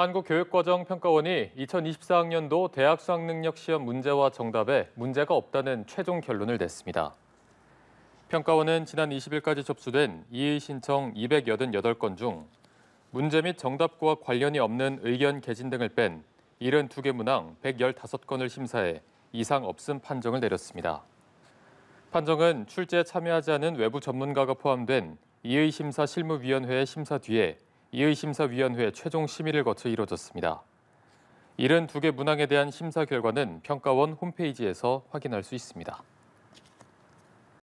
한국교육과정평가원이 2024학년도 대학 수학능력 시험 문제와 정답에 문제가 없다는 최종 결론을 냈습니다. 평가원은 지난 20일까지 접수된 이의 신청 288건 중 문제 및 정답과 관련이 없는 의견 개진 등을 뺀 72개 문항 115건을 심사해 이상 없음 판정을 내렸습니다. 판정은 출제에 참여하지 않은 외부 전문가가 포함된 이의심사 실무위원회의 심사 뒤에 이의 심사위원회 최종 심의를 거쳐 이뤄졌습니다. 72개 문항에 대한 심사 결과는 평가원 홈페이지에서 확인할 수 있습니다.